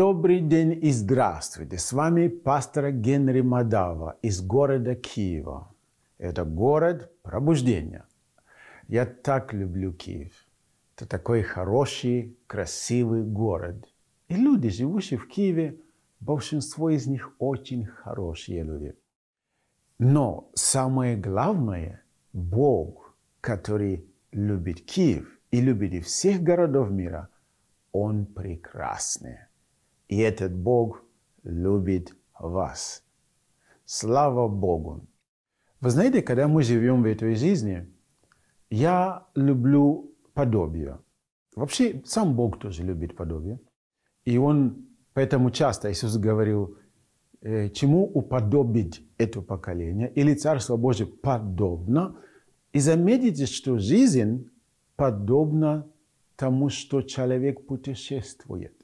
Добрый день и здравствуйте! С вами пастор Генри Мадава из города Киева. Это город пробуждения. Я так люблю Киев. Это такой хороший, красивый город. И люди, живущие в Киеве, большинство из них очень хорошие люди. Но самое главное – Бог, который любит Киев и любит всех городов мира, Он прекрасный. И этот Бог любит вас. Слава Богу! Вы знаете, когда мы живем в этой жизни, я люблю подобие. Вообще, сам Бог тоже любит подобие. И Он поэтому часто Иисус говорил, э, чему уподобить это поколение, или Царство Божие подобно. И заметите, что жизнь подобна тому, что человек путешествует.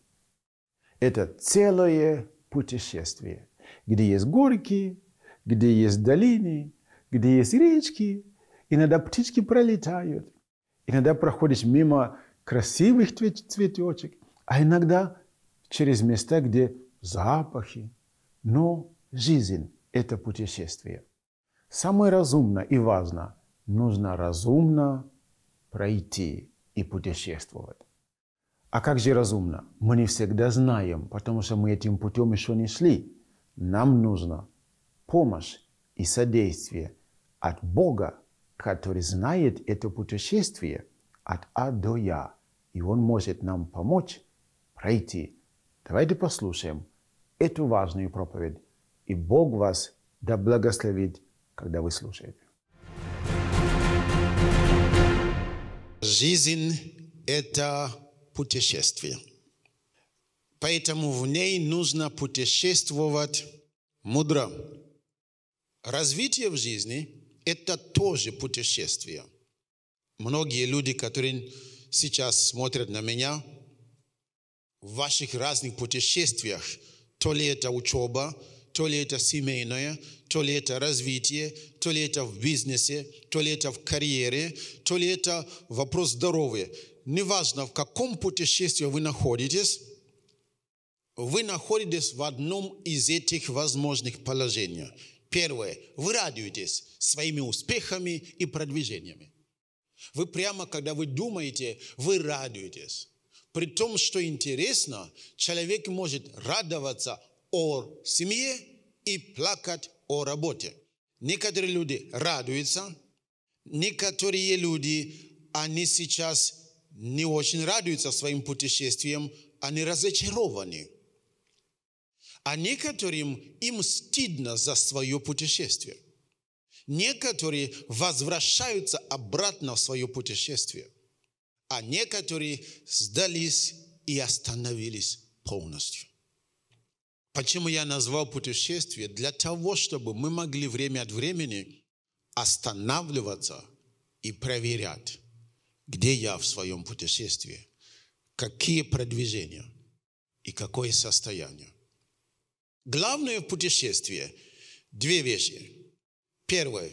Это целое путешествие, где есть горки, где есть долины, где есть речки. Иногда птички пролетают, иногда проходишь мимо красивых цветочек, а иногда через места, где запахи. Но жизнь – это путешествие. Самое разумно и важно – нужно разумно пройти и путешествовать. А как же разумно? Мы не всегда знаем, потому что мы этим путем еще не шли. Нам нужна помощь и содействие от Бога, который знает это путешествие от А до Я, и Он может нам помочь пройти. Давайте послушаем эту важную проповедь, и Бог вас да благословит, когда вы слушаете. Жизнь – это путешествие. Поэтому в ней нужно путешествовать мудро. Развитие в жизни – это тоже путешествие. Многие люди, которые сейчас смотрят на меня, в ваших разных путешествиях, то ли это учеба, то ли это семейное, то ли это развитие, то ли это в бизнесе, то ли это в карьере, то ли это вопрос здоровья неважно в каком путешествии вы находитесь, вы находитесь в одном из этих возможных положений. Первое. Вы радуетесь своими успехами и продвижениями. Вы прямо, когда вы думаете, вы радуетесь. При том, что интересно, человек может радоваться о семье и плакать о работе. Некоторые люди радуются, некоторые люди, они сейчас не очень радуются своим путешествиям, они разочарованы. А некоторым им стыдно за свое путешествие. Некоторые возвращаются обратно в свое путешествие. А некоторые сдались и остановились полностью. Почему я назвал путешествие? Для того, чтобы мы могли время от времени останавливаться и проверять где я в своем путешествии, какие продвижения и какое состояние. Главное в путешествии – две вещи. Первое,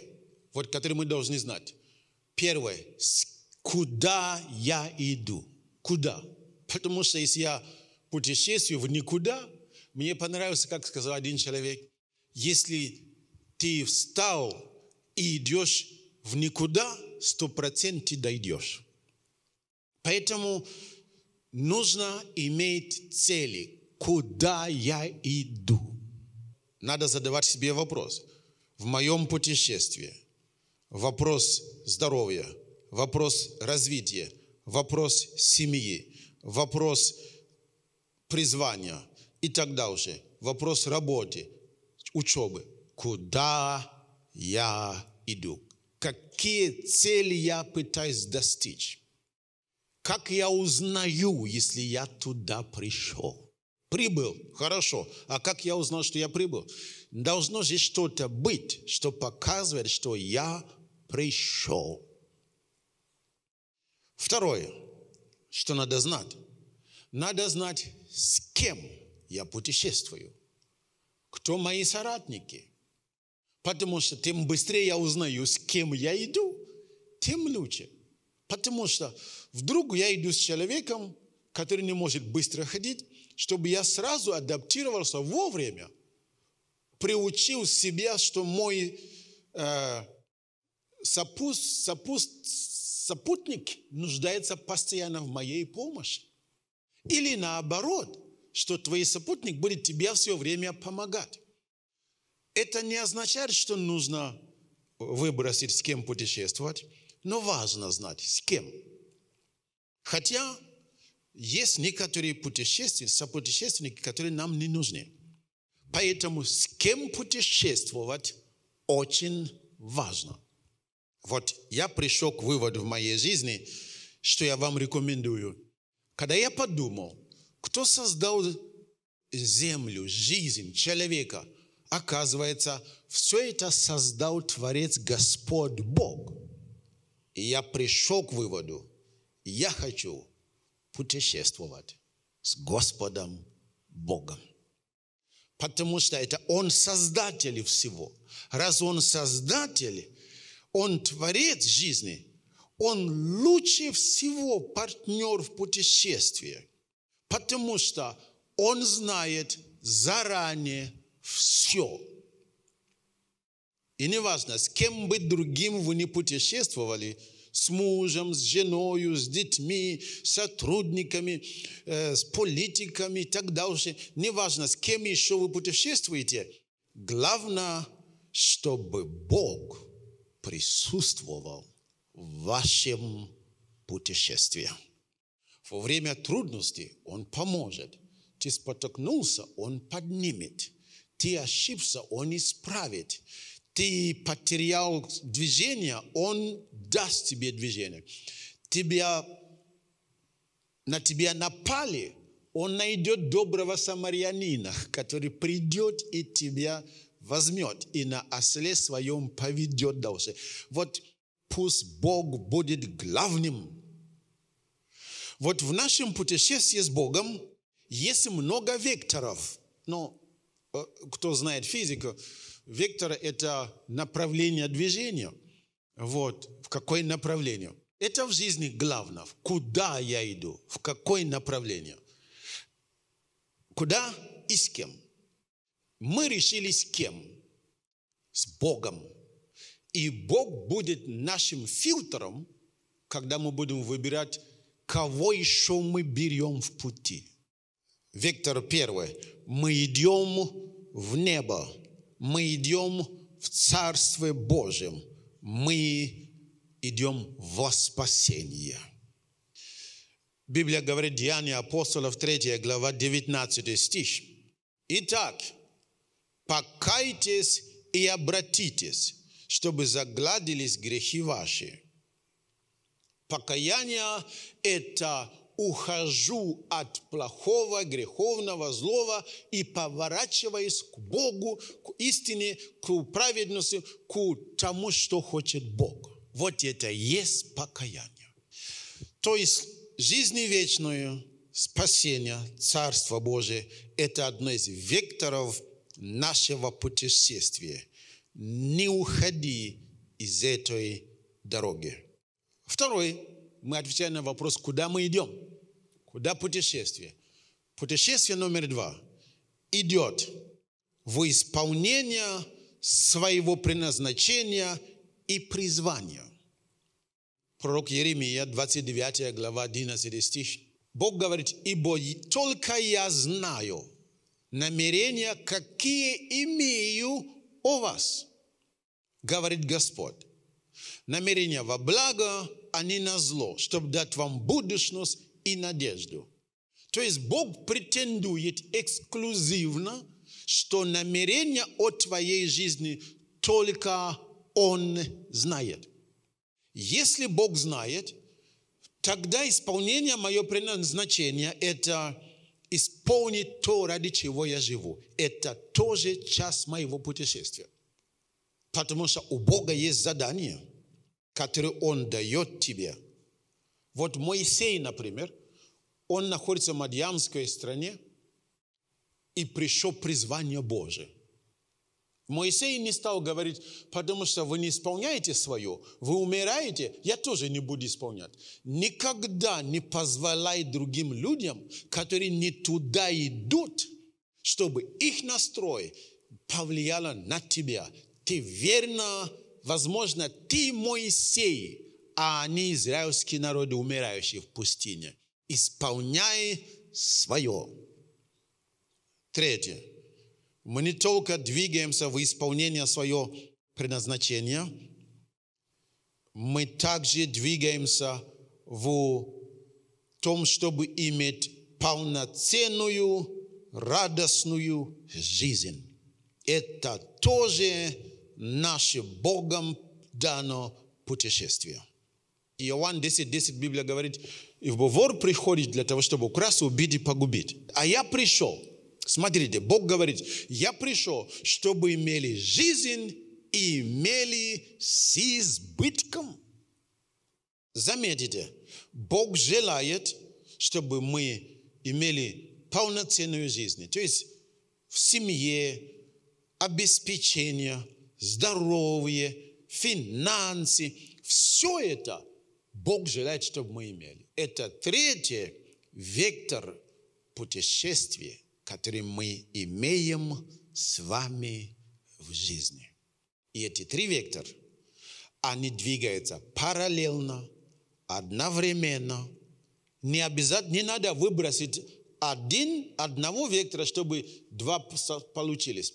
вот которые мы должны знать. Первое – куда я иду? Куда? Потому что если я путешествую в никуда, мне понравился, как сказал один человек, если ты встал и идешь в никуда, сто процентов ты дойдешь. Поэтому нужно иметь цели. Куда я иду? Надо задавать себе вопрос. В моем путешествии вопрос здоровья, вопрос развития, вопрос семьи, вопрос призвания и так дальше, вопрос работы, учебы. Куда я иду? Какие цели я пытаюсь достичь? Как я узнаю, если я туда пришел? Прибыл, хорошо. А как я узнал, что я прибыл? Должно же что-то быть, что показывает, что я пришел. Второе, что надо знать. Надо знать, с кем я путешествую. Кто мои соратники? Потому что тем быстрее я узнаю, с кем я иду, тем лучше. Потому что вдруг я иду с человеком, который не может быстро ходить, чтобы я сразу адаптировался вовремя, приучил себя, что мой э, сопуст, сопуст, сопутник нуждается постоянно в моей помощи. Или наоборот, что твой сопутник будет тебе все время помогать. Это не означает, что нужно выбросить, с кем путешествовать но важно знать, с кем. Хотя есть некоторые путешественники, сопутешественники, которые нам не нужны. Поэтому с кем путешествовать очень важно. Вот я пришел к выводу в моей жизни, что я вам рекомендую. Когда я подумал, кто создал землю, жизнь человека, оказывается, все это создал Творец Господь Бог – и я пришел к выводу, я хочу путешествовать с Господом Богом. Потому что это Он создатель всего. Раз Он создатель, Он творец жизни, Он лучше всего партнер в путешествии. Потому что Он знает заранее все. И неважно, с кем бы другим вы не путешествовали, с мужем, с женой, с детьми, с сотрудниками, э, с политиками и так дальше. Неважно, с кем еще вы путешествуете. Главное, чтобы Бог присутствовал в вашем путешествии. Во время трудностей Он поможет. Ты спотокнулся, Он поднимет. Ты ошибся, Он исправит ты потерял движение, Он даст тебе движение. Тебя, на тебя напали, Он найдет доброго самарянина, который придет и тебя возьмет и на осле своем поведет дальше. Вот пусть Бог будет главным. Вот в нашем путешествии с Богом есть много векторов. Но э, кто знает физику, Вектор – это направление движения. Вот, в какое направление. Это в жизни главное. Куда я иду? В какое направление? Куда и с кем? Мы решили с кем? С Богом. И Бог будет нашим фильтром, когда мы будем выбирать, кого еще мы берем в пути. Вектор первый. Мы идем в небо мы идем в Царстве Божие, мы идем во спасение. Библия говорит, Деяния апостолов, 3 глава, 19 стих. Итак, покайтесь и обратитесь, чтобы загладились грехи ваши. Покаяние – это ухожу от плохого, греховного, злого и поворачиваюсь к Богу, к истине, к праведности, к тому, что хочет Бог. Вот это есть покаяние. То есть жизнь вечную, спасение, Царство Божие – это одно из векторов нашего путешествия. Не уходи из этой дороги. Второй мы отвечаем на вопрос, куда мы идем, куда путешествие. Путешествие номер два идет в исполнение своего предназначения и призвания. Пророк Еремия, 29 глава, 11 стих. Бог говорит, «Ибо только я знаю намерения, какие имею о вас, говорит Господь. Намерения во благо, а не на зло, чтобы дать вам будущность и надежду. То есть Бог претендует эксклюзивно, что намерение о твоей жизни только Он знает. Если Бог знает, тогда исполнение мое предназначения – это исполнить то, ради чего я живу. Это тоже часть моего путешествия. Потому что у Бога есть задание – который он дает тебе. Вот Моисей, например, он находится в Мадьямской стране и пришел призвание Божие. Моисей не стал говорить, потому что вы не исполняете свое, вы умираете, я тоже не буду исполнять. Никогда не позволяй другим людям, которые не туда идут, чтобы их настрой повлиял на тебя. Ты верно возможно, ты Моисей, а не израильский народ, умирающий в пустыне. Исполняй свое. Третье. Мы не только двигаемся в исполнение своего предназначения, мы также двигаемся в том, чтобы иметь полноценную, радостную жизнь. Это тоже наше Богом дано путешествие. Иоанн 10.10 10, Библия говорит, и вор приходит для того, чтобы украсть, убить и погубить. А я пришел, смотрите, Бог говорит, я пришел, чтобы имели жизнь и имели с избытком. Заметите, Бог желает, чтобы мы имели полноценную жизнь. То есть в семье, обеспечение, здоровье, финансы. Все это Бог желает, чтобы мы имели. Это третий вектор путешествия, который мы имеем с вами в жизни. И эти три вектора, они двигаются параллельно, одновременно. Не обязательно, не надо выбросить один, одного вектора, чтобы два получились.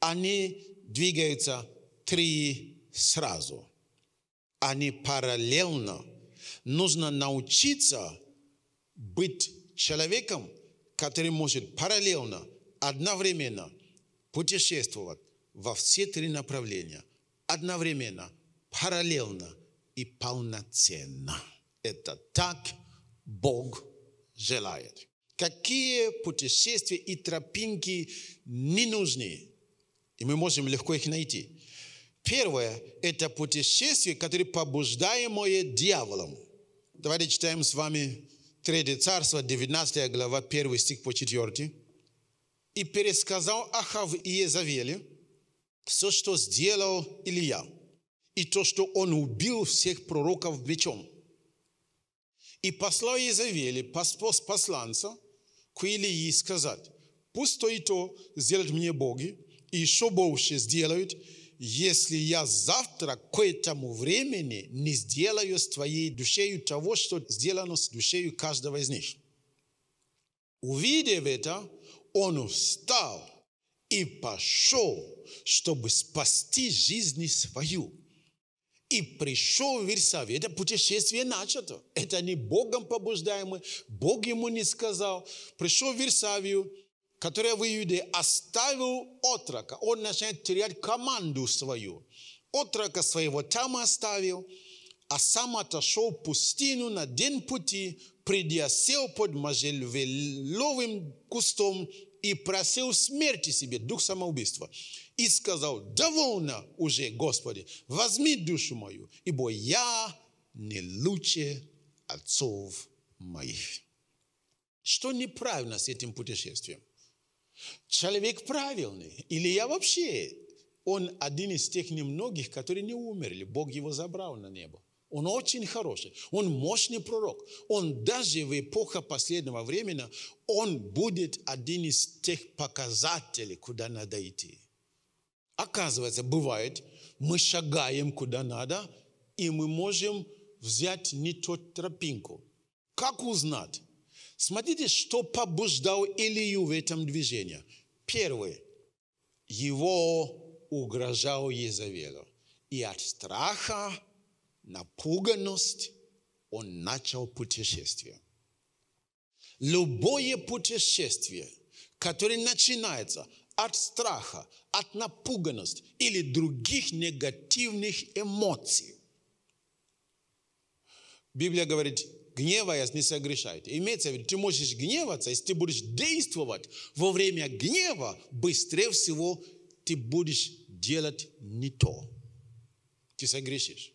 Они двигаются три сразу. а не параллельно. Нужно научиться быть человеком, который может параллельно, одновременно путешествовать во все три направления. Одновременно, параллельно и полноценно. Это так Бог желает. Какие путешествия и тропинки не нужны и мы можем легко их найти. Первое – это путешествие, которое побуждаемое дьяволом. Давайте читаем с вами Третье царство, 19 глава, 1 стих по 4. «И пересказал Ахав и Езавеле все, что сделал Илья, и то, что он убил всех пророков мечом. И послал Езавеле посланца к Илии сказать, пусть то и то сделают мне боги, и еще больше сделают, если я завтра к этому времени не сделаю с твоей душею того, что сделано с душею каждого из них. Увидев это, он встал и пошел, чтобы спасти жизнь свою. И пришел в Вирсавию. Это а путешествие начато. Это не Богом побуждаемое. Бог ему не сказал. Пришел в Вирсавию – которое в Иуде, оставил отрока. Он начинает терять команду свою. Отрока своего там оставил, а сам отошел в пустину на день пути, придя сел под можжевеловым кустом и просил смерти себе, дух самоубийства. И сказал, довольно уже, Господи, возьми душу мою, ибо я не лучше отцов моих. Что неправильно с этим путешествием? Человек правильный. Или я вообще, он один из тех немногих, которые не умерли. Бог его забрал на небо. Он очень хороший, он мощный пророк. Он даже в эпоху последнего времени, он будет один из тех показателей, куда надо идти. Оказывается, бывает, мы шагаем куда надо, и мы можем взять не ту тропинку. Как узнать? Смотрите, что побуждал Илию в этом движении. Первое. Его угрожал Езавелу. И от страха, напуганность, он начал путешествие. Любое путешествие, которое начинается от страха, от напуганности или других негативных эмоций. Библия говорит, гневаясь, не согрешайте. Имеется в виду, ты можешь гневаться, если ты будешь действовать во время гнева, быстрее всего ты будешь делать не то. Ты согрешишь.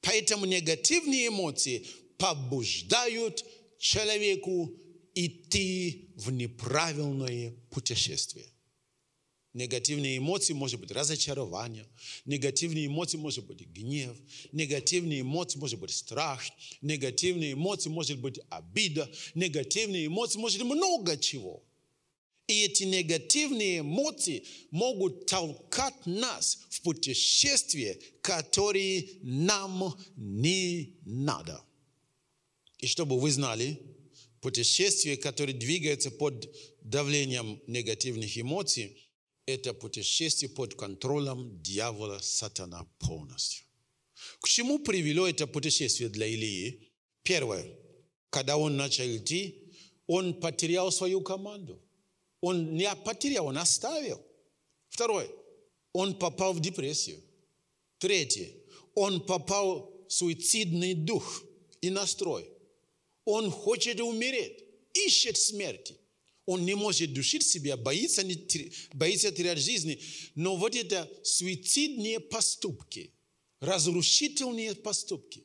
Поэтому негативные эмоции побуждают человеку идти в неправильное путешествие. Негативные эмоции может быть разочарование, негативные эмоции может быть гнев, негативные эмоции может быть страх, негативные эмоции может быть обида, негативные эмоции может быть много чего. И эти негативные эмоции могут толкать нас в путешествие, которое нам не надо. И чтобы вы знали, путешествие, которое двигается под давлением негативных эмоций – это путешествие под контролем дьявола сатана полностью. К чему привело это путешествие для Илии? Первое. Когда он начал идти, он потерял свою команду. Он не потерял, он оставил. Второе. Он попал в депрессию. Третье. Он попал в суицидный дух и настрой. Он хочет умереть, ищет смерти. Он не может душить себя, боится, не, боится терять жизни. Но вот это суицидные поступки, разрушительные поступки.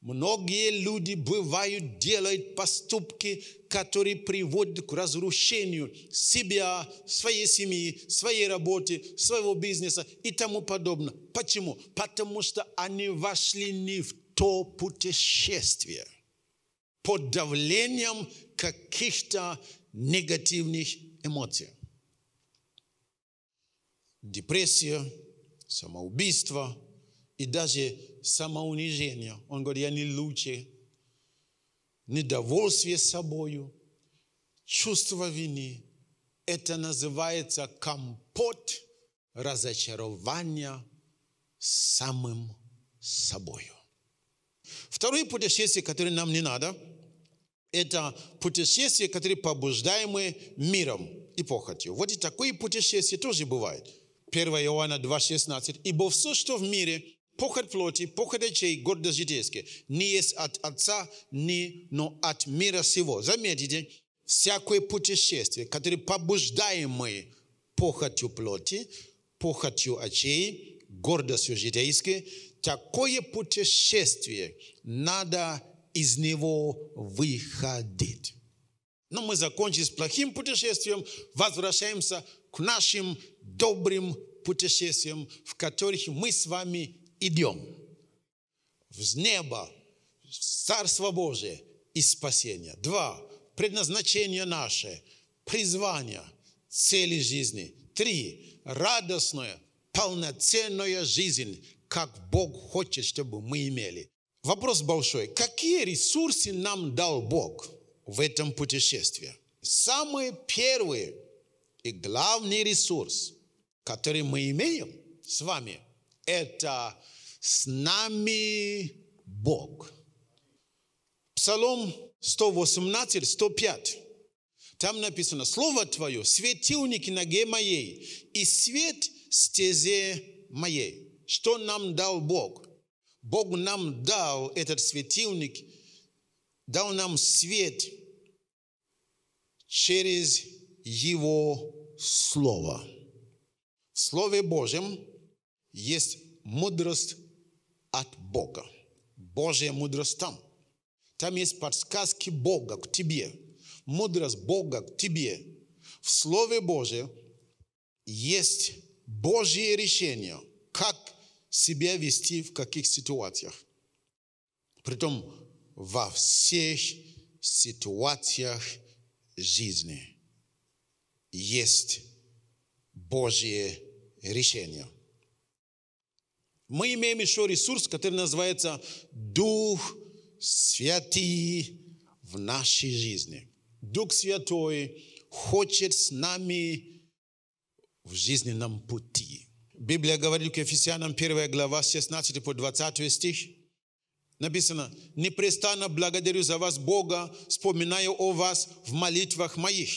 Многие люди бывают, делают поступки, которые приводят к разрушению себя, своей семьи, своей работы, своего бизнеса и тому подобное. Почему? Потому что они вошли не в то путешествие под давлением каких-то негативних эмоций. Депрессия, самоубийство и даже самоунижение. Он говорит, я не лучше. Недовольствие собою, чувство вины. Это называется компот разочарования самым собою. Второе путешествие, которое нам не надо – это путешествия, которые побуждаемы миром и похотью. Вот и такое путешествие тоже бывает. 1 Иоанна 2,16. «Ибо все, что в мире, похоть плоти, похоть очей, гордость житейская, не есть от Отца, не, но от мира сего». Заметите, всякое путешествие, которое побуждаемое похотью плоти, похотью очей, гордостью житейской, такое путешествие надо из него выходить. Но мы закончили с плохим путешествием, возвращаемся к нашим добрым путешествиям, в которых мы с вами идем. В небо, в Царство Божие и спасение. Два. Предназначение наше, призвание, цели жизни. Три. Радостная, полноценная жизнь, как Бог хочет, чтобы мы имели. Вопрос большой. Какие ресурсы нам дал Бог в этом путешествии? Самый первый и главный ресурс, который мы имеем с вами, это с нами Бог. Псалом 118, 105. Там написано, «Слово Твое – светильник ноге моей, и свет стезе моей». Что нам дал Бог? Бог нам дал этот светильник, дал нам свет через Его Слово. В Слове Божьем есть мудрость от Бога. Божья мудрость там. Там есть подсказки Бога к тебе. Мудрость Бога к тебе. В Слове Божьем есть Божье решение, как себя вести в каких ситуациях. Притом во всех ситуациях жизни есть Божье решение. Мы имеем еще ресурс, который называется Дух Святый в нашей жизни. Дух Святой хочет с нами в жизненном пути Библия говорит к Ефесянам 1 глава 16 по 20 стих. Написано, «Непрестанно благодарю за вас Бога, вспоминаю о вас в молитвах моих,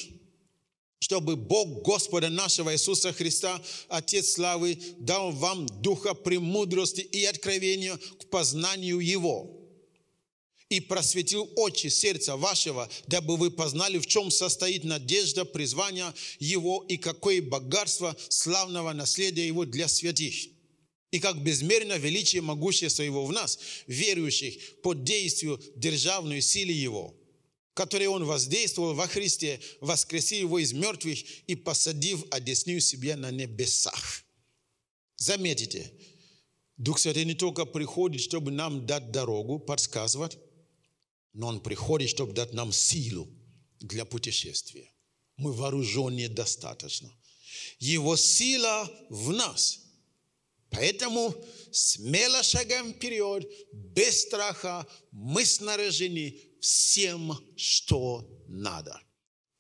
чтобы Бог Господа нашего Иисуса Христа, Отец Славы, дал вам духа премудрости и откровения к познанию Его» и просветил очи сердца вашего, дабы вы познали, в чем состоит надежда призвания Его и какое богатство славного наследия Его для святых. И как безмерно величие могущества Его в нас, верующих, под действию державной силы Его, которые Он воздействовал во Христе, воскресив Его из мертвых и посадив одесню себе на небесах. Заметите, Дух Святой не только приходит, чтобы нам дать дорогу, подсказывать, но Он приходит, чтобы дать нам силу для путешествия. Мы вооружены достаточно. Его сила в нас. Поэтому смело шагаем вперед, без страха, мы снаряжены всем, что надо.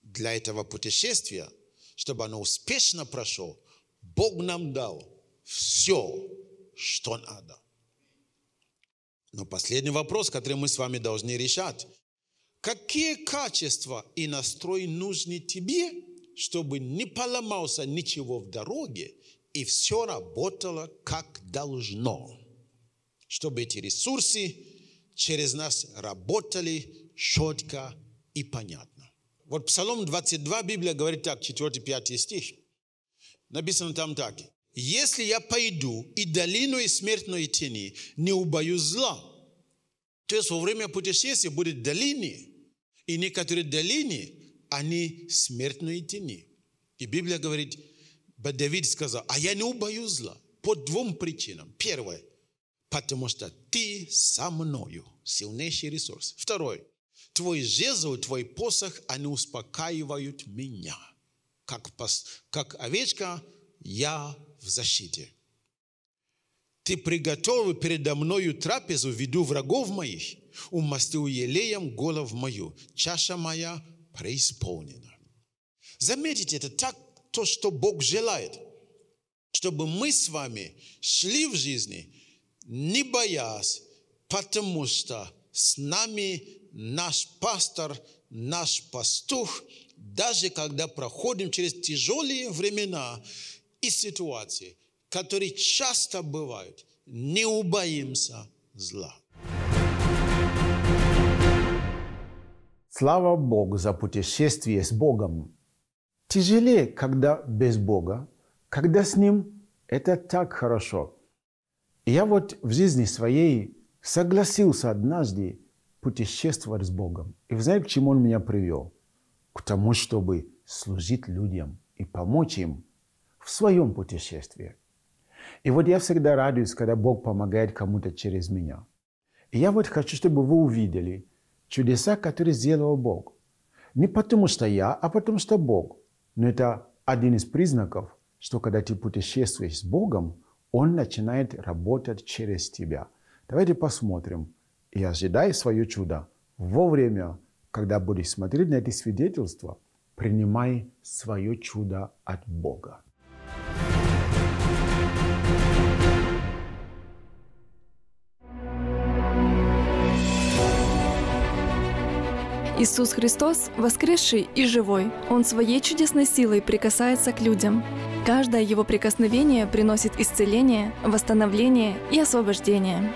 Для этого путешествия, чтобы оно успешно прошло, Бог нам дал все, что надо. Но последний вопрос, который мы с вами должны решать. Какие качества и настрой нужны тебе, чтобы не поломался ничего в дороге и все работало как должно? Чтобы эти ресурсы через нас работали четко и понятно. Вот Псалом 22, Библия говорит так, 4-5 стих. Написано там так если я пойду и долину и смертной тени, не убоюсь зла. То есть во время путешествия будут долины, и некоторые долины, они смертные тени. И Библия говорит, Давид сказал, а я не убоюсь зла по двум причинам. Первое, потому что ты со мною, сильнейший ресурс. Второе, твой жезл, твой посох, они успокаивают меня. Как, пас, как овечка, я в защите. Ты приготовил передо мною трапезу ввиду врагов моих, умастил елеем голов мою, чаша моя преисполнена. Заметьте, это так то, что Бог желает, чтобы мы с вами шли в жизни, не боясь, потому что с нами наш пастор, наш пастух, даже когда проходим через тяжелые времена, и ситуации, которые часто бывают. Не убоимся зла. Слава Богу за путешествие с Богом. Тяжелее, когда без Бога, когда с Ним это так хорошо. Я вот в жизни своей согласился однажды путешествовать с Богом. И вы знаете, к чему Он меня привел? К тому, чтобы служить людям и помочь им – в своем путешествии. И вот я всегда радуюсь, когда Бог помогает кому-то через меня. И я вот хочу, чтобы вы увидели чудеса, которые сделал Бог. Не потому что я, а потому что Бог. Но это один из признаков, что когда ты путешествуешь с Богом, Он начинает работать через тебя. Давайте посмотрим и ожидай свое чудо. вовремя, когда будешь смотреть на эти свидетельства, принимай свое чудо от Бога. Иисус Христос – воскресший и живой. Он своей чудесной силой прикасается к людям. Каждое его прикосновение приносит исцеление, восстановление и освобождение.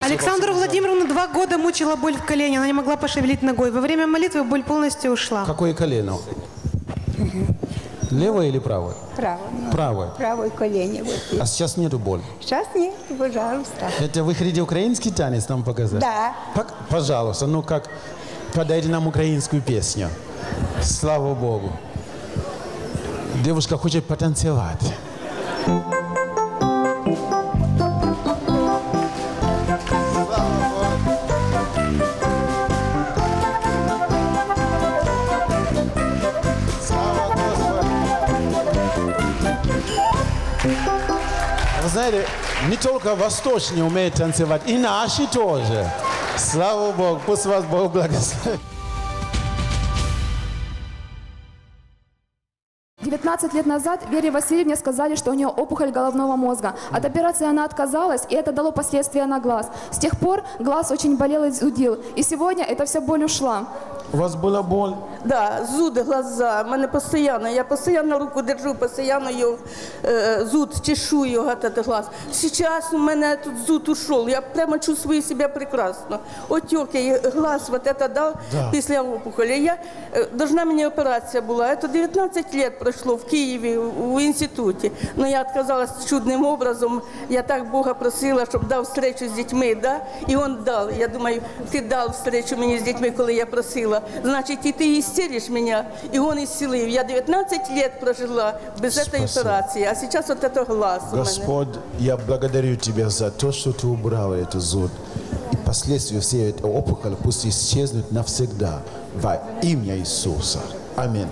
Александра Владимировна два года мучила боль в колене, она не могла пошевелить ногой. Во время молитвы боль полностью ушла. Какое колено? Левое или правое? Правое. Правое. Правое колено. Вот а сейчас нету боли? Сейчас нет, пожалуйста. Это вы хотите украинский танец нам показать? Да. Пок пожалуйста, ну как, подайте нам украинскую песню. Слава Богу. Девушка хочет потанцевать. знаете, не только восточные умеют танцевать, и наши тоже. Слава Богу, пусть вас Бог благословит. 19 лет назад Вере Васильевне сказали, что у нее опухоль головного мозга. От операции она отказалась, и это дало последствия на глаз. С тех пор глаз очень болел и зудил, и сегодня эта вся боль ушла. У вас була боль? Да, зуд глаза. Мене постійно, я постійно руку держу, постійно його, е, зуд чешу його этот глаз. Зараз у мене тут зуд ушел. Я прямо чувствую себе прекрасно. Отеки, глаз вот это дав да. після опухолі. Я е, должна мені операція була. Это 19 лет пройшло в Києві в інституті. Но ну, я відказалася чудним образом. Я так Бога просила, щоб дав встречу з дітьми. Да? І він дав. Я думаю, ти дав встречу мені з дітьми, коли я просила. Значит, и ты исцелишь меня. И он исцелил. Я 19 лет прожила без Спасибо. этой операции. А сейчас вот это глаз Господь, я благодарю Тебя за то, что Ты убрал эту зуд. И последствия всей этой опухоли пусть исчезнут навсегда. Во имя Иисуса. Аминь.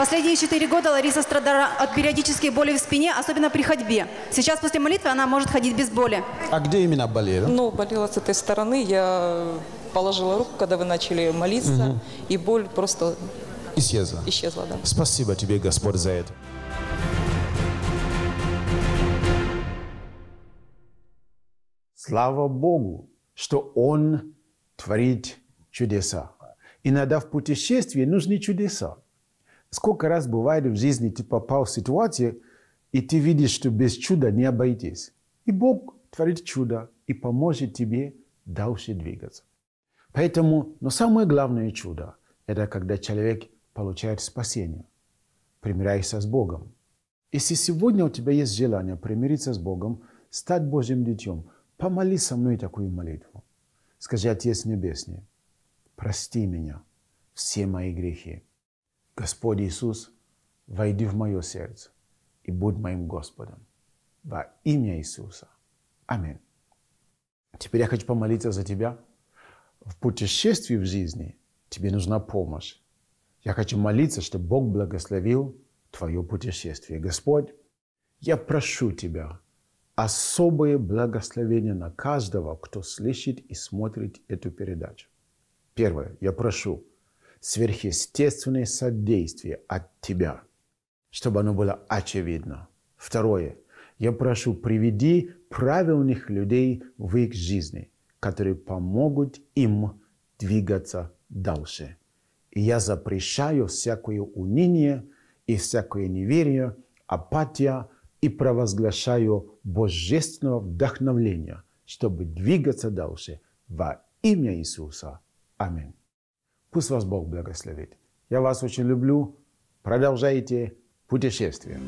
Последние четыре года Лариса страдала от периодических боли в спине, особенно при ходьбе. Сейчас после молитвы она может ходить без боли. А где именно болела? Ну, болела с этой стороны. Я положила руку, когда вы начали молиться, угу. и боль просто исчезла. Исчезла, да. Спасибо тебе, Господь, за это. Слава Богу, что Он творит чудеса. Иногда в путешествии нужны чудеса. Сколько раз бывает в жизни ты типа, попал в ситуацию, и ты видишь, что без чуда не обойтись. И Бог творит чудо и поможет тебе дальше двигаться. Поэтому, но самое главное чудо – это когда человек получает спасение, примиряйся с Богом. Если сегодня у тебя есть желание примириться с Богом, стать Божьим детем, помоли со мной такую молитву. Скажи, Отец Небесный, прости меня, все мои грехи, Господь Иисус, войди в мое сердце и будь моим Господом. Во имя Иисуса. Аминь. Теперь я хочу помолиться за тебя. В путешествии в жизни тебе нужна помощь. Я хочу молиться, чтобы Бог благословил твое путешествие. Господь, я прошу тебя, особое благословение на каждого, кто слышит и смотрит эту передачу. Первое, я прошу – сверхъестественное содействие от Тебя, чтобы оно было очевидно. Второе. Я прошу, приведи правильных людей в их жизни, которые помогут им двигаться дальше. И я запрещаю всякое уныние и всякое неверие, апатия и провозглашаю божественного вдохновления, чтобы двигаться дальше во имя Иисуса. Аминь. Пусть вас Бог благословит. Я вас очень люблю. Продолжайте путешествие.